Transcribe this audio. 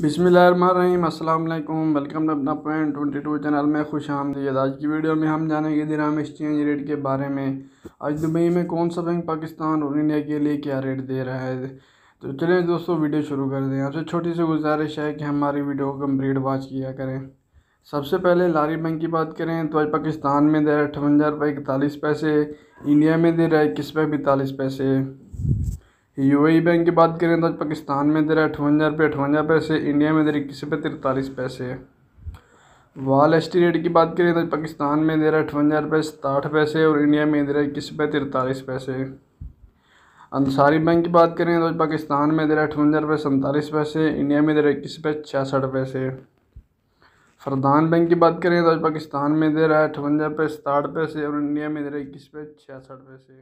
बिसमीम अल्लाम welcome to अपना पॉइंट ट्वेंटी टू चैनल में खुश आमदीद आज की वीडियो में हम जानेंगे दिराम एक्सचेंज रेट के बारे में आज दुबई में कौन सा बैंक पाकिस्तान और इंडिया के लिए क्या रेट दे रहा है तो चलिए दोस्तों वीडियो शुरू कर दें आपसे छोटी सी गुजारिश है कि हमारी वीडियो को कम्प्लीट वॉच किया करें सबसे पहले लारी बैंक की बात करें तो आज पाकिस्तान में दे रहा है अठवंजा रुपये इकतालीस पैसे इंडिया में दे रहा है इक्कीस रुपये पैसे यू बैंक की बात करें तो आज पाकिस्तान में दे रहा अठवंजा रुपये अठवंजा पैसे इंडिया में दे रहा इक्कीस रुपये तिरतालीस पैसे वाल एस रेट की बात करें तो पाकिस्तान में दे अठवंजा रुपये सताहठ पैसे और इंडिया में दे रहा इक्कीस रुपये तिरतालीस पैसे अंसारी बैंक की बात करें तो पाकिस्तान में दे रहा अठवंजा रुपये सैंतालीस पैसे इंडिया में दे इक्कीस रुपये छियासठ पैसे फरदान बैंक की बात करें तो पाकिस्तान में दे रहा है अठवंजा रुपये सताहठ पैसे और इंडिया में दे इक्कीस रुपये छियासठ पैसे